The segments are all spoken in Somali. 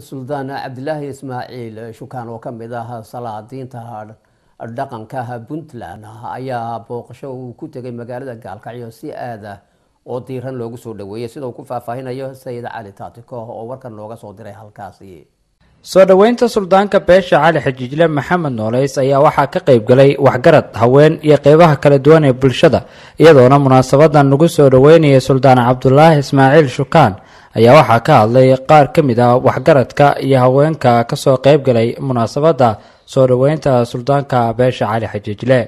suldaan cabdilaahi ismaaciil eh, shukaan oo ka mid ah salaadiinta dhaqanka puntland ah, ayaa booqasho uu ku tegay magaalada gaalkacyo si aada ah oo diiran loogu soo dhaweeyay sida uu ku faahfaahinayo sayid cali taatiko oo warkan nooga soo diray halkaasi soo dhoweynta suldaanka beesha cali xajiijle maxamed nooleys ayaa waxaa ka qayb galay waxgarad haween iyo qeybaha kala duwan ee bulshada iyadoona munaasabadan lagu soo dhoweynaya suldaan cabdulaahi ismaaciil shukaan ayaa waxaa ka hadlay qaar ka mid ah waxgaradka iyo haweenka kasoo qaybgalay munaasabadda soo dhoweynta suldaanka beesha cali xajiijle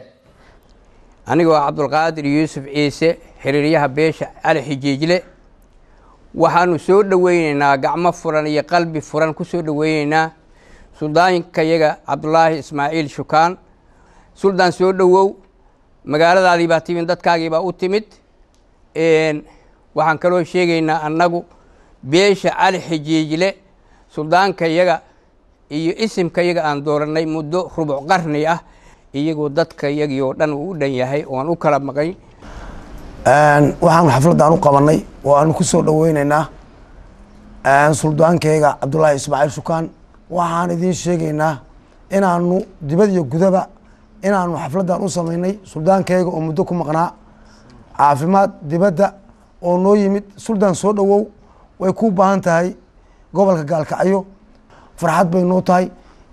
anigoo cabdulqaadir yuusuf ciise xiriiryaha beesha cali xajiijle waxaanu soo dhoweyneynaa gacmo furan iyo qalbi furan ku soo dhoweyneynaa suldaankayaga cabdulaahi ismaaciil shukaan suldaan soo dhowow magaaladaadii baa timid baa u timid waxaan kaloo sheegaynaa annagu beesha cali xijiijle suldaankayaga iyo isimkayaga aan dooranay muddo rubuc qarni ah iyagoo dadkayagii oo dhan uu u dhan yahay ooaan u kala maqayn waxaan xafladaan u qabanay aanu ku soo dhaweyneynaa suldaankeyga cabdulaahi ismaaciil shukaan waxaan idiin sheegeynaa inaanu dibad iyo gudaba inaanu xafladan u samaynay suldaankeyga oo muddo ku maqnaa caafimaad dibadda oo noo yimid suldaan soo dhowow way ku baahan tahay gobolka gaalkacyo farxad bay noo tahay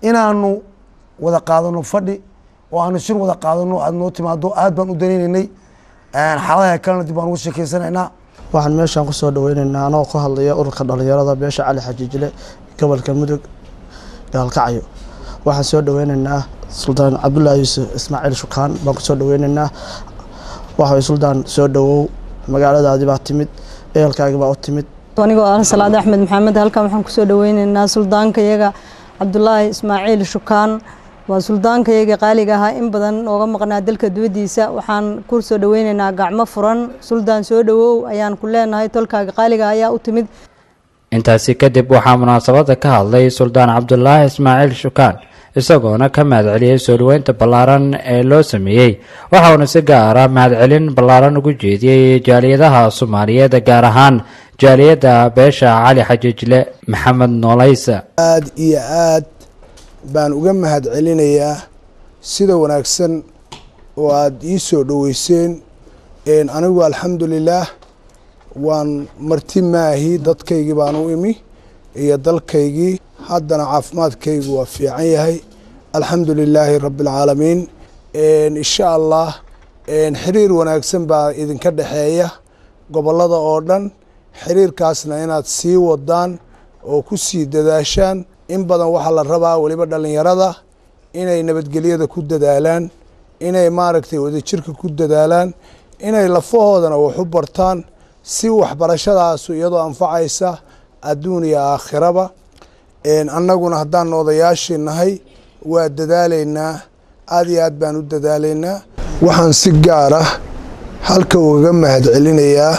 inaanu wada qaadanno fadhi oo aanu shir wada qaadanno aada noo timaado aad baan u danaynaynay xaaladaha kalena dib waan ugu sheekeysanaynaa waxaan meeshaan kusoo dhaweyneynaa anoo ku hadlaya ururka dhallinyarada beesha cali xajiijile gobolka mudug gaalkacyo waxaan soo dhaweyneynaa suldaan cabdullaahi yuusuf ismaaciil shukaan baan kusoo dhaweyneynaa waxay suldaan soo dhawow magaaladaadi baa timid ehelkaaga baa u timid anigoo ah salaad axmed maxamed halkan waxaan kusoo dhaweyneynaa suldaanka iyaga cabdulaahi ismaaciil shukaan waa suldaankayaga qaaliga ahaa in badan nooga maqnaa dalka dibaddiisa waxaan ku soo dhoweynaynaa gacmo furan suldaan soo dhowow ayaan ku leenahay tolkaaga qaaliga ayaa u timid intaasi kadib waxaa munaasabadda ka hadlay suldaan cabdulaahi ismaaciil shukaan isagoona ka mahadceliyey soo dhoweynta ballaaran ee loo sameeyey waxauna si gaara ah mahadcelin ballaaran ugu jeediyey jaaliyadaha soomaaliyeed gaar ahaan jaaliyadda beesha cali xajiijle maxamed noolaysa aad iyo aad baan uga mahad celinayaa sida wanaagsan oo aad ii soo dhoweyseen anigu alxamdu lilaah waan marti maahi dadkaygii baan u imi iyo dalkaygii haddana caafimaadkaygu waa fiican yahay alxamdu lilaahi rabbi alcaalamiin insha allah xiriir wanaagsan baa idinka dhexeeya gobollada oo dhan xiriirkaasna inaad sii wadaan oo ku sii dadaashaan in badan waxaa la rabaa weliba dhallinyarada inay nabadgelyada ku dadaalaan inay maaragtay wadajirka ku dadaalaan inay lafahoodana wax u bartaan si waxbarashadaasu iyadoo anfacaysa adduun iyo aakhiraba annaguna haddaan odayaashii nahay waa dadaalaynaa aad iyo aad baan u dadaalaynaa waxaan si gaar ah halka ugaga mahadcelinayaa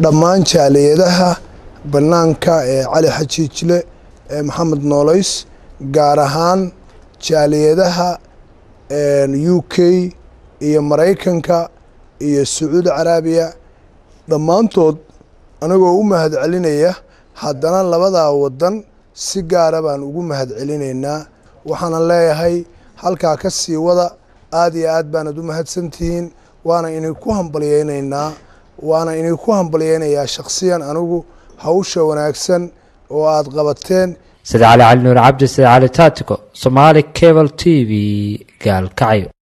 dhammaan jaaliyadaha bannaanka ee cali xajiijle maxamed nooloys gaar ahaan jaaliyadaha u k iyo maraykanka iyo sacuudi caraabiya dhammaantood anagoo u mahad celinaya haddana labadaa waddan si gaara baan ugu mahad celinaynaa waxaana leeyahay halkaa ka sii wada aad iyo aad baanad u mahadsantihiin waana ku hambalyeynaynaa waana ku hambalyeynayaa shakhsiyan anigu hawsha wanaagsan oo aad qabateen sida cali nuur cabdi sida cali taatigo somaali cable t v gaalkacyo